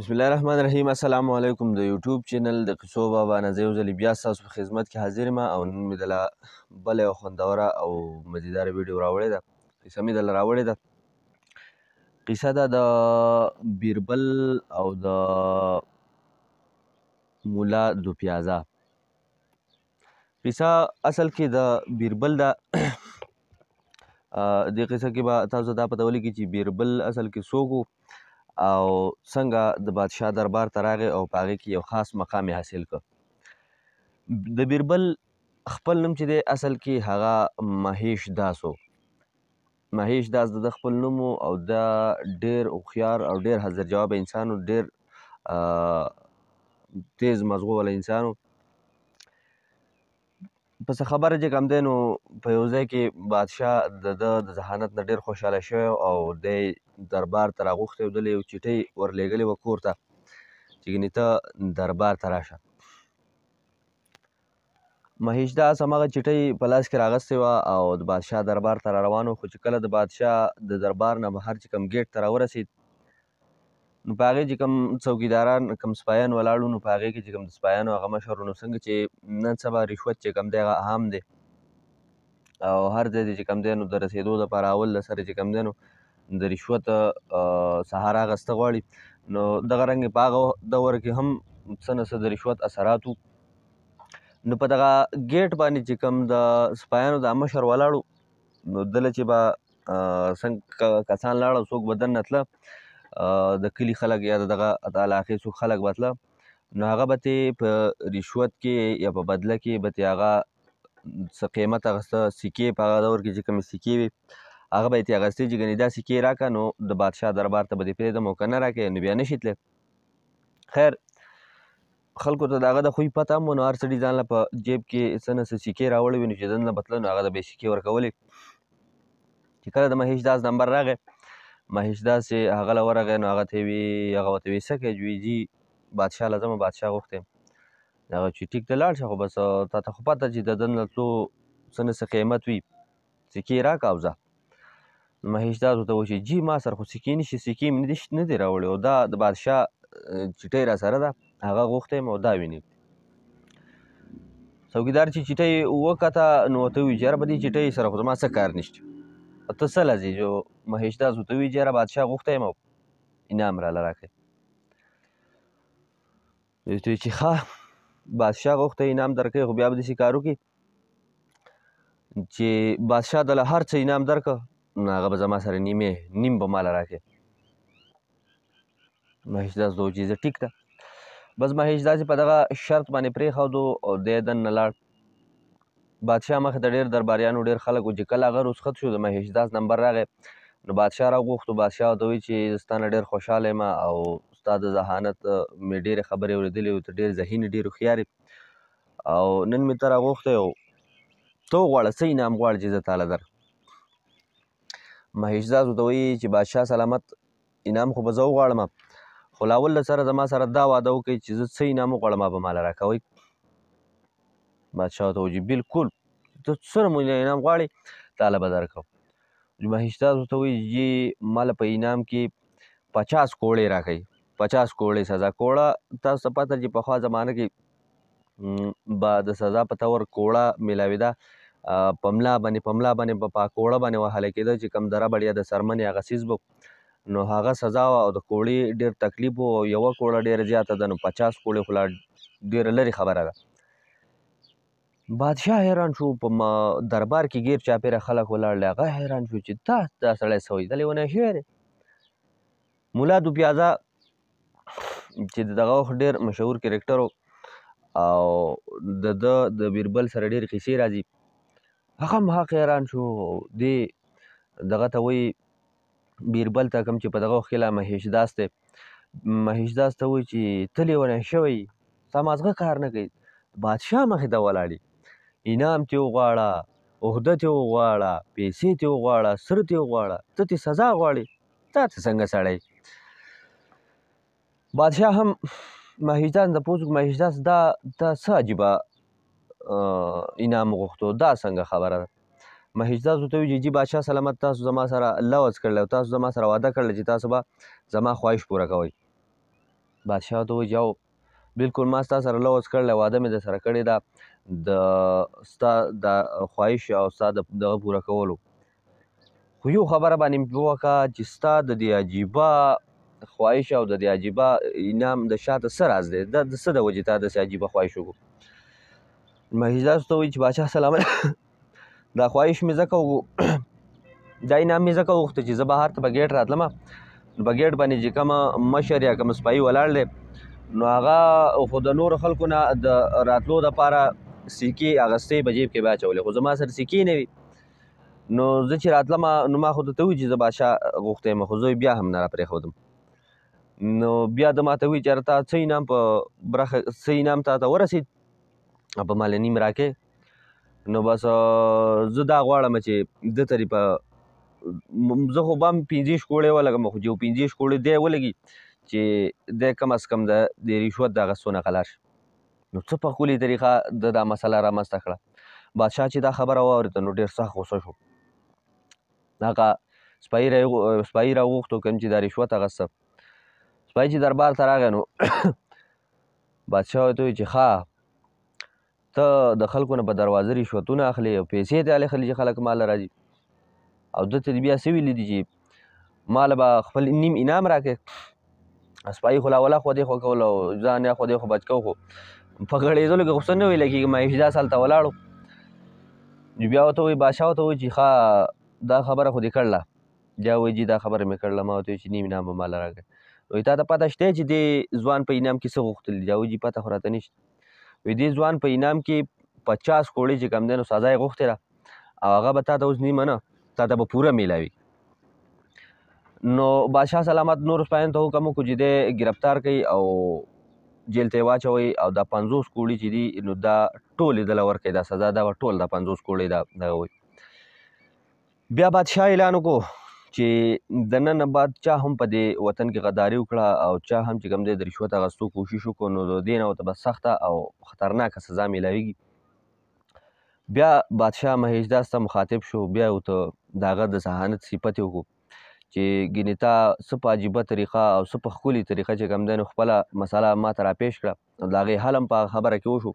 بسم الله الرحمن الرحیم السلام علیکم د یوټیوب چینل د قصو بابا نه زه یو ځل بیا ستاسو په خدمت کې حاضر ما او نن مې دله بله یو خوندوره او مزیداره ویډیو راوړې ده قصه مې دله راوړې ده قصه ده د بیربل او د مولا دو پیازا قصه اصل کې د بیربل ده دې قصه کې به تاسو ته دا پته ولګي چې بیربل اصل کې څوک او څنګه د بادشاه دربار ته راغی او په هغه کې یو خاص مقام یې حاصل کړ د بیربل خپل نوم چې دی اصل کې هغه مهیش داس و مهیش داس د خپل نوم او دا ډیر هوښیار او ډیر حاضر جواب انسان ډیر تیز مزغو ول انسانو پس خبره چې کم دی نو په یو ځای کې بادشاه د د ذهانت نه ډیر خوشاله شوی او د دربار ته راغوښتی و دلې یو چیټۍ ورلېږلې وه کور ته چې ګنې ته دربار ته راشه مهیش داس هماغه چټۍ په لاس کې راغستې وه او د بادشاه دربار ته را روان و خو چې کله د بادشاه د دربار نه بهر چې کوم ګیټ ته راورسېد نو په هغې چې کوم څوکیداران کوم سپایان ولاړ نو په هغې کې چې کوم د سپایانو هغه مشر نو څنګه چې نن سبا رشوت چې کوم دی هغه عام دی او هر ځای چې کوم دی نو د رسېدو دپاره اول له سره چې کوم دی نو د رشوت سهارا غسته غواړي نو دغه رنګ په هغه دور کې هم څه نه څه د رشوت اثرات نو په دغه ګیټ باندې چې کوم د سپایانو د مشر ولاړو نو دله چې به څنګه کسان لاړه څوک بدن نتله د کلی خلک یا دغه علاقې څوک خلک بتله نو هغه به ته په رشوت کې یا په بدله کې به ته هغه څه قیمت هغه څه سکې په هغه دور کې چې کومې سکې وي هغه به یې ترې اخیستی چې ګنې داسې کې راکړه نو د بادشاه دربار ته به دې پرېږدم او که نه راکړې نو بیا نه شي تللی خیر خلکو ته دغه د خوی پته هم نو هر سړي ځان په جیب کې څه نه څه سیکې راوړې وي نو چې دننه به تله نو هغه د بې سیکې ورکولې چې کله د مهیش داس نمبر راغی مهیش داس یې هغه له ورغی نو هغه ته یې وي هغه ورته وي څه کوې چې وي جي بادشاه له ځمه بادشاه غوښتی یم هغه چې ټیک ته لاړ شه خو بس تا ته خو پته چې د دننه تلو څه نه څه قیمت وي سیکې یې راکړه او ځه مهیش داد ورته وویل چې جی ما سره خو سکې نه شي سکې مې نه نه دي راوړې او دا د بادشاه چټۍ را سره ده هغه غوښتی یم او دا ویني څوکیدار چې چټۍ وکته نو ورته وویل چې یاره په دې چټۍ سره خو زما څه کار نشته ته څه لځې جو مهیش داس ورته وویل چې یاره بادشاه غوښتی یم او انعام راله راکړئ دوی چې ښه بادشاه غوښته انعام درکوي خو بیا به داسې کار وکړي چې بادشاه دله هر څه انعام درکړه نو هغه به زما سره نیمې نیم به مال راکړي مهیش داس دوه چیزه ټیک ده بس مهیش داسې په دغه شرط باندې پرېښودو او دی دننه لاړ بادشاه مخې ته ډېر درباریانو ډېر خلک و چې کله هغه رسخت شو د مهیش داس نمبر راغی نو بادشاه راغوښتو بادشاه ورته وایي چې زه ستا نه ډېر خوشحاله یم او ستا د ذهانت مې ډېرې خبرې اورېدلې او ته ډېر ذهین ډېر هوښیار او نن مې ته راغوښتی یو ته وغواړه څه انعام غواړې چې زه تاله در مهشداز ورته وایي چې بادشاه سلامت انعام خو به زه وغواړم خو لاول له سره زما سره دا واده وکړئ چې زه څه انعام وغواړم هغه به ماله راکوئ بادشاه ورته ووایي بالکل ته څومره انعام غواړې تاله به درکوم مهشتاز ورته وایي چې ماله په انعام کې پچاس کوړې راکوئ پچاس کوړې سزا کوړه تاسو ته پته چې پخوا زمانه کې با د سزا په تور کوړه میلاوېده پملا باندې پملا باندې په کوړه باندې وهله کېده چې کم دره بړیا د سرمنې هغه سیز به نو هغه سزا او د کوړې ډیر تکلیف او یوه کوړه ډیر زیاته ده نو پچاس کوړې خو لا ډیره لرې خبره ده بادشاه حیران شو په دربار کې ګیر چاپېره خلک ولاړل هغه حیران شو چې دا دا سړی څه وایي دا لیونی شوی دی مولا دو پیازا چې دغه ډیر مشهور کرکټر او د د بیربل سره ډیر قصې راځي هغه محق حیران شو دی دغه ته وایي بیربل ته کوم چې په دغه وخت کې لا مهیش داس دی مهیش داس ته وایي چې ته لیونی شوی ستا مازغه کار نه کوي بادشاه مخې ته ولاړې انعام تې وغواړه عهده تې وغواړه پیسې تې وغواړه سر تې وغواړه ته تې سزا غواړې تا ته څنګه سړی بادشاه هم مهیش داس د پوڅ مهیش داس دا دا څه عجیبه انعام غوښتو دا څنګه خبره ده مهیج تاسو ته وی جی بادشاہ سلامت تاسو زما سره الله وز کړل تاسو زما سره وعده کړل چې تاسو به زما خواهش پوره کوئ بادشاہ ته وی جاو بالکل ما تاسو سره الله وز کړل وعده مې در سره کړې ده د ستا د خواهش او ستا د دغه پوره کولو خو یو خبره باندې مې وکړه چې ستا د دې عجیبه خواهش او د دې عجیبه انعام د شاته څه راز دی د څه د وجې تا داسې عجیبه خواهش وکړو مهزاز ته وایي چې پاچا سلام دا خواهش مې ځکه و دا انعام مې ځکه وغوښته چې زه بهر ته بګیټ راتلم نو بګیټ باندې چې کومه مشر یا کوم سپایي ولاړ دی نو هغه خو د نورو خلکو نه د راتلو دپاره سیکې اغستې په جیب کې به اچولې خو زما سره سیکې نه وي نو زه چې راتلم نو ما خو درته وویل چې زه بادشاه غوښتی یم خو زه بیا هم نه راپرېښودم نو بیا د ماته وی چرته څه انعام په برخه څه انعام تا ته ورسید او په مالنۍ مراکې نو بس زه دا غواړم چې د ترې په زه خو به هم پنځه شکوړې ولګم خو چې یو پنځه شکوړې دی ولګي چې د کم از کم د د رشوت دغه څونه غلا شي نو څه په خولي طریقه د دا مسله رامنځته کړه بادشاه چې دا خبره واورېده نو ډېر سخت غوسه شو هغه سپایي را سپایي راغوښتو کوم چې دا رشوت هغه څه سپایي چې دربار ته راغی نو بادشاه ورته وایي چې ښه ته د خلکو نه په دروازه رشوتونه اخلي او پیسې ته اخلي چې خلک مال راځي او دلته بیا څه ویلي دي چې مال به خپل نیم انعام راکړي سپایي خو لا ولا خو دې خو کول او ځان یا خو دې خو بچکو خو په غړېدلو کې غوسه نه ویل کېږي معاش دا سال ته ولاړو بیا ورته وایي بادشاه ورته وایي چې ښه دا خبره خو دې کړله بیا وایي چې دا خبره مې کړله ما ورته وایي چې نیم انعام به مال راکړي وایي تا ته پته شته چې دې ځوان په انعام کې څه غوښتل دي دا وایي پته خو راته نشته وي دې ځوان په انعام کې پچاس کوړۍ چې کم دی نو سزا یې غوښتې ده او هغه به تا ته اوس نیمه نه تا ته به پوره میلاوي نو بادشاه سلامت نور سپاین ته حکم وکړو چې دی ګرفتار کړي او جیل ته واچوي او دا پنځوس کوړۍ چې دي نو دا ټول یې دله ورکړي دا سزا دا به ټول دا پنځوس کوړۍ دا دغه وي بیا بادشاه اعلان وکړو چې د نن بعد چا هم په دې وطن کې غداري وکړه او چا هم چې کوم ځای د رشوت اخیستو کوشش وکړو نو د دې نه ورته به سخته او خطرناکه سزا میلاویږي بیا بادشاه مهیش داس ته مخاطب شو بیا ورته د هغه د سهانت صفت یې وکړو چې ګینتا څه په عجیبه طریقه او څه په ښکلي طریقه چې کوم دی نو خپله مسله ما ته راپېښ کړه نو د هغې حل هم په خبره کې وشو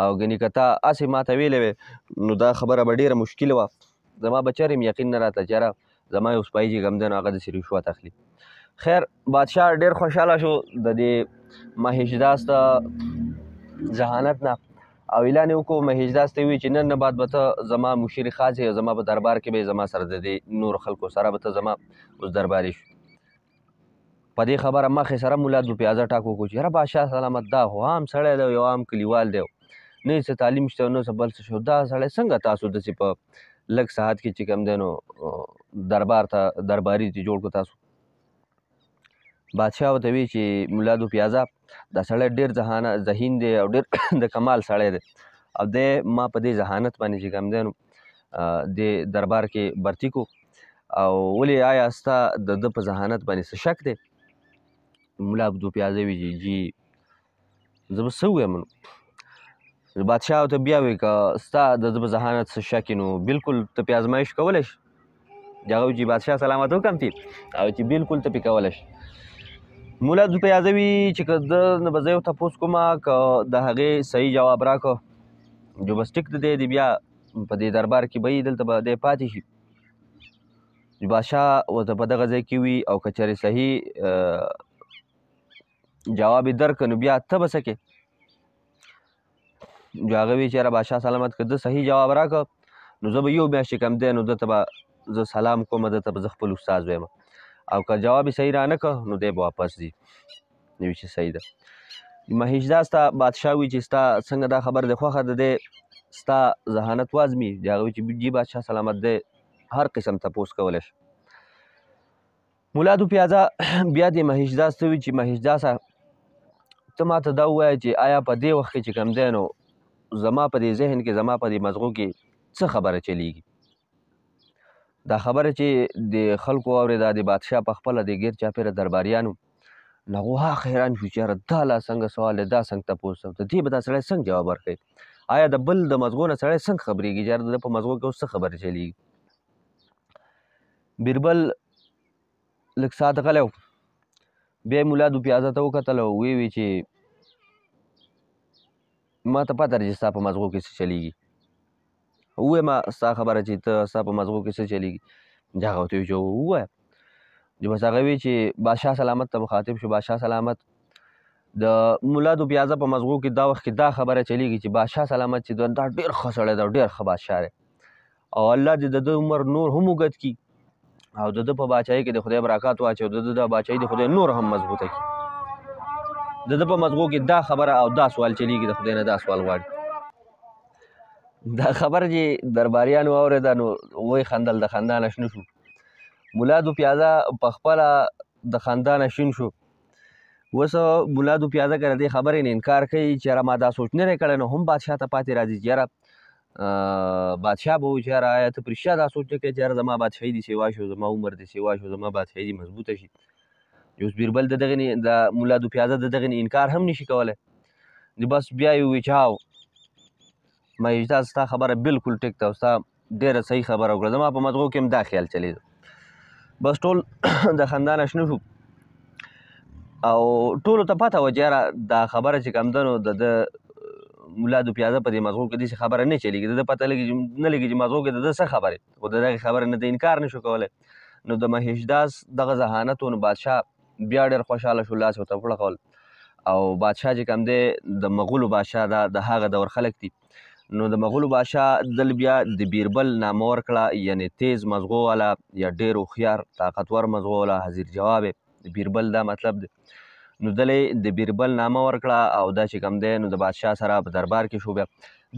او ګنې کتا اسې ما ته ویلې نو دا خبره به ډیره مشکل وه زما بچر یقین نه راته چېره زما یو سپای چې کمدن هغه د رشوت اخلي خیر بادشاه ډیر خوشاله شو د دې مهیش داس ته ذهانت نه او اعلان وکړو مهیش داس ته وی چې نن نه بعد به ته زما مشیر خاص یې زما په دربار کې به زما سره د دې نور خلکو سره به ته زما اوس درباري شو په دې خبره مخې سره مولا دو پیازه ټاکو کو چې را بادشاه سلامت دا هو عام سړی دی یو عام کلیوال دی نه څه تعلیم شته نو څه بل څه شو دا سړی څنګه تاسو د په لږ ساعت کې چې کم دی نو دربار ته درباري دي جوړ کو تاسو بادشاہ وته وی چې مولا دو پیازا دا سړی ډیر ځهانه ذهین دی او ډیر د کمال سړی دی او د ما په دې ځهانت باندې چې کوم دی نو د دربار کې برتی کو او ولې آیا ستا د د په ځهانت باندې څه شک دی مولا دو پیازا وی جی جی زه به څه ویم بادشاہ ته بیا وی که ستا د د په ځهانت څه شک نو بالکل ته پیازمایش کولای شي دغه چې بادشاه سلامت حکم تي او چې بالکل ته پکول شي مولا د پیازوي چې کده نه بځیو تاسو کومه ک د هغه صحیح جواب راکو جو بس ټیک دې دی بیا په دې دربار کې به دلته به د پاتې شي بادشاه وته په دغه ځای کې وي او کچاري صحیح جواب درک نو بیا ته بسکه جو هغه وی چې را بادشاه سلامت کده صحیح جواب راکو نو زه به یو میاشت کم دی نو دته به زه سلام کوم د ته زه خپل استاد وایم او که جواب صحیح را نه کړ نو دی واپس دی نو چې صحیح ده مهیش دا ستا بادشاه وی چې ستا څنګه دا خبر دی خوخه ده دی ستا ذهانت وازمی دا وی چې جی بادشاه سلامت دی هر قسم تپوس کولای شي مولا دو پیازا بیا د مهیش داس ته وی چې مهیش داسا ته ماته دا وایي چې آیا په دې وخت کې چې کم دی نو زما په دې ذهن کې زما په دې مزغو کې څه خبره چلیږي دا خبره چې د خلکو واورېده د بادشاه پخپله د ګیر چاپېره درباریانو نو هغه حیران شو چې یاره دا لا څنګه سوال دی دا څنګه تپوس د دې به دا سړی څنګه جواب ورکوي آیا د بل د مزغو نه سړی څنګه خبرېږي چې یاره د په مزغو کې اوس څه خبرې چلیږي بیربل لږ ساعت غلی بیا مولا دو پیازه ته وکتل وی وی چې ما ته پته ده چې ستا په مزغو کې څه چلیږي ووایم ستا خبره چې ته ستا په مغزو کې څه چلیږي هغه ورته وویل چې ووایه چې بس هغه وی چې بادشاه سلامت ته مخاطب شو بادشاه سلامت د مولا دو پیازه په مزغو کې دا وخت کې دا خبره چلیږي چې بادشاه سلامت چې دا ډیر ښه سړی دی ډیر ښه بادشاه دی او الله دې د ده عمر نور هم اوږد کړي او د ده په باچایي کې د خدای برکات واچوي د ده د باچایي د خدای نور هم مضبوطه کړي د ده په مزغو کې دا خبره او دا سوال چلیږي د خدای نه دا سوال غواړي دا خبر چې درباریانو اوریده نو وای خندل د خندانه شنو شو مولا دو پیازه په خپل د خندانه شین شو وس مولا دو پیازه کړه دې خبرې نه انکار کوي چې را ما دا سوچ نه کړه نو هم بادشاہ ته پاتې راځي جره بادشاہ به چې را آیا ته پرشا دا سوچ نه کوي جره زما بادشاہي دي سیوا شو زما عمر دي سیوا شو زما بادشاہي دي مضبوطه شي یوس بیربل د دغه د مولا دو پیازه د دغه انکار هم نشي کولای بس بیا یو وچاو ما اجازه ستا خبره بالکل ټیک ده او ستا ډېره صحیح خبره وکړه زما په مزغو کې هم دا خیال چلیده بس ټول د خندا نه شنه شو او ټولو ته پته وه چې یاره دا خبره چې کوم ده نو د ده ملا د پیاده په دې مزغو کې داسې خبره نه چلیږي د ده پته لګي نه لګي چې مزغو کې د ده څه خبرې خو د دغې خبره نه د انکار نه شو کولی نو د مهیش داس دغه ذهانت نو بادشاه بیا ډېر خوشاله شو لاس ورته وړقول او بادشاه چې کوم دی د مغولو بادشاه دا د هغه دور خلک دي نو د مغول بادشاه دل بیا د بیربل نامور کړه یعنی تیز مزغو والا یا ډیر خوښیار طاقتور مزغو والا حاضر جواب د بیربل دا مطلب دی نو دلې د بیربل نامه ورکړه او دا چې کم دی نو د بادشاه سره په دربار کې شو بیا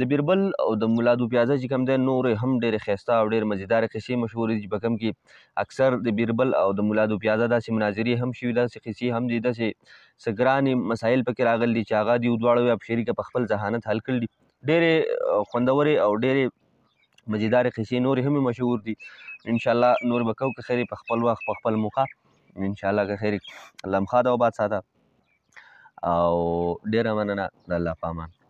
د بیربل او د مولا دو پیازه چې کم دی نور هم ډېر خيستا او ډېر مزیدار قصې مشهور دي په کم کې اکثر د بیربل او د مولا دو پیازه داسې مناظرې هم شوي داسې قصې هم دي داسې سګرانې مسایل پکې راغلي چې هغه دی دواړه په شریکه په خپل ذهانت حل کړل دي ډېرې خوندورې او ډېرې مزیدارې قصې نورې هم مشهور دي ان شاء الله نور به کو که خیر په خپل وخت په خپل موقع ان شاء الله که خیر الله مخاده او باد ساته او ډېره مننه د الله پامان